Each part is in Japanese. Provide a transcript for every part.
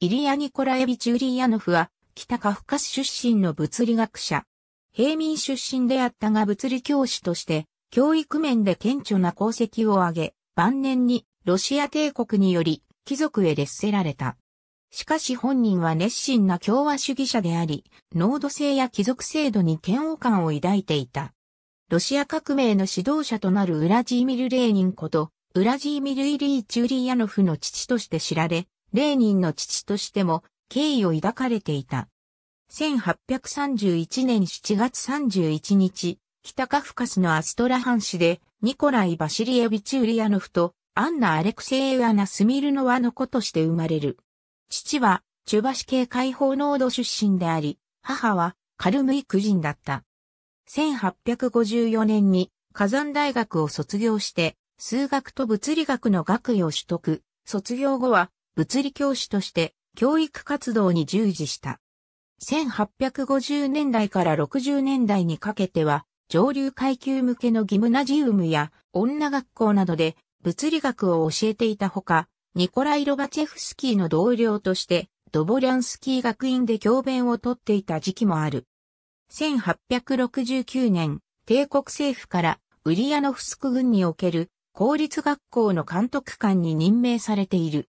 イリア・ニコラエビチ・ーリーヤノフは、北カフカス出身の物理学者。平民出身であったが物理教師として、教育面で顕著な功績を挙げ、晩年にロシア帝国により貴族へ劣せられた。しかし本人は熱心な共和主義者であり、濃度性や貴族制度に嫌悪感を抱いていた。ロシア革命の指導者となるウラジーミル・レーニンこと、ウラジーミル・イリー・チューリーヤノフの父として知られ、レーニンの父としても敬意を抱かれていた。1831年7月31日、北カフカスのアストラハン市で、ニコライ・バシリエビチ・ウリアノフと、アンナ・アレクセイアナ・スミルノワの子として生まれる。父は、チュバシ系解放農土出身であり、母は、カルムイク人だった。1854年に、火山大学を卒業して、数学と物理学の学位を取得。卒業後は、物理教師として教育活動に従事した。1850年代から60年代にかけては、上流階級向けのギムナジウムや女学校などで物理学を教えていたほか、ニコライ・ロバチェフスキーの同僚として、ドボリャンスキー学院で教鞭をとっていた時期もある。1869年、帝国政府からウリアノフスク軍における公立学校の監督官に任命されている。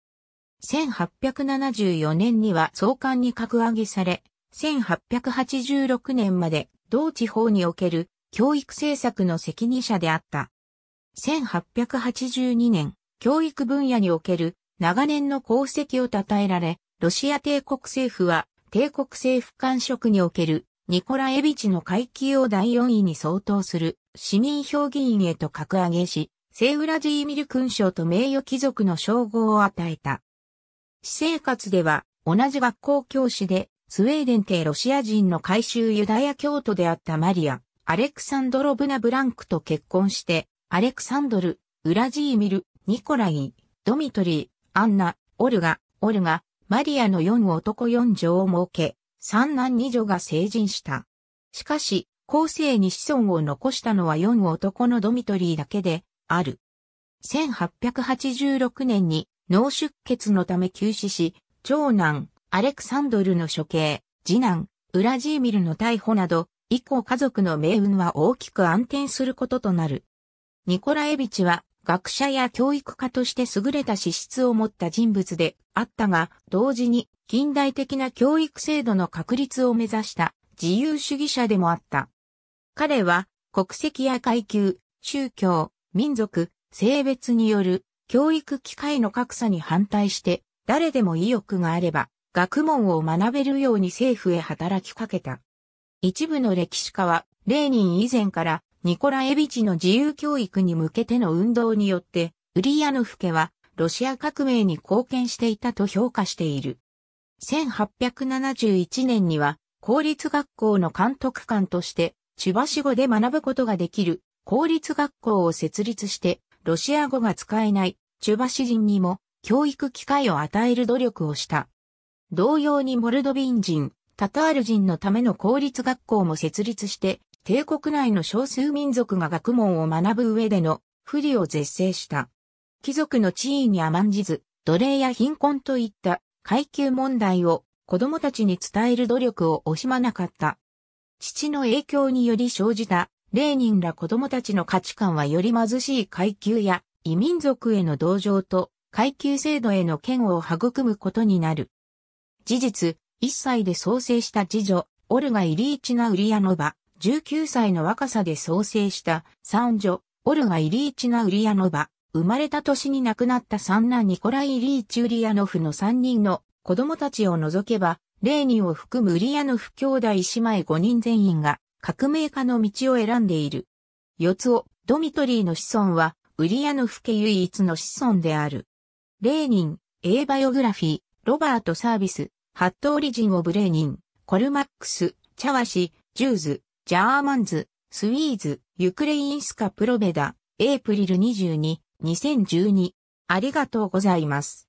1874年には総監に格上げされ、1886年まで同地方における教育政策の責任者であった。1882年、教育分野における長年の功績を称えられ、ロシア帝国政府は帝国政府官職におけるニコラ・エビチの階級を第4位に相当する市民評議員へと格上げし、セウラジーミル勲章と名誉貴族の称号を与えた。私生活では、同じ学校教師で、スウェーデン系ロシア人の改宗ユダヤ教徒であったマリア、アレクサンドロブナ・ブランクと結婚して、アレクサンドル、ウラジーミル、ニコライ、ドミトリー、アンナ、オルガ、オルガ、マリアの4男4女を設け、三男二女が成人した。しかし、後世に子孫を残したのは4男のドミトリーだけで、ある。1886年に脳出血のため休止し、長男、アレクサンドルの処刑、次男、ウラジーミルの逮捕など、以降家族の命運は大きく暗転することとなる。ニコラエビチは学者や教育家として優れた資質を持った人物であったが、同時に近代的な教育制度の確立を目指した自由主義者でもあった。彼は国籍や階級、宗教、民族、性別による教育機会の格差に反対して、誰でも意欲があれば、学問を学べるように政府へ働きかけた。一部の歴史家は、レーニン以前からニコラ・エビチの自由教育に向けての運動によって、ウリヤノフ家はロシア革命に貢献していたと評価している。1871年には、公立学校の監督官として、チュバシ語で学ぶことができる公立学校を設立して、ロシア語が使えないチュバシ人にも教育機会を与える努力をした。同様にモルドビン人、タタール人のための公立学校も設立して、帝国内の少数民族が学問を学ぶ上での不利を絶世した。貴族の地位に甘んじず、奴隷や貧困といった階級問題を子供たちに伝える努力を惜しまなかった。父の影響により生じたレーニンら子供たちの価値観はより貧しい階級や異民族への同情と階級制度への嫌悪を育むことになる。事実、1歳で創生した次女、オルガ・イリーチナ・ウリアノバ、19歳の若さで創生した三女、オルガ・イリーチナ・ウリアノバ、生まれた年に亡くなった三男ニコライ・イリーチ・ウリアノフの3人の子供たちを除けば、レーニンを含むウリアノフ兄弟姉妹5人全員が革命家の道を選んでいる。四つを、ドミトリーの子孫は、ウリアノフ家唯一の子孫である。レーニン、A バイオグラフィー、ロバート・サービス、ハット・オリジン・オブ・レーニン、コルマックス、チャワシ、ジューズ、ジャーマンズ、スウィーズ、ユクレインスカ・プロベダ、エイプリル22、2012。ありがとうございます。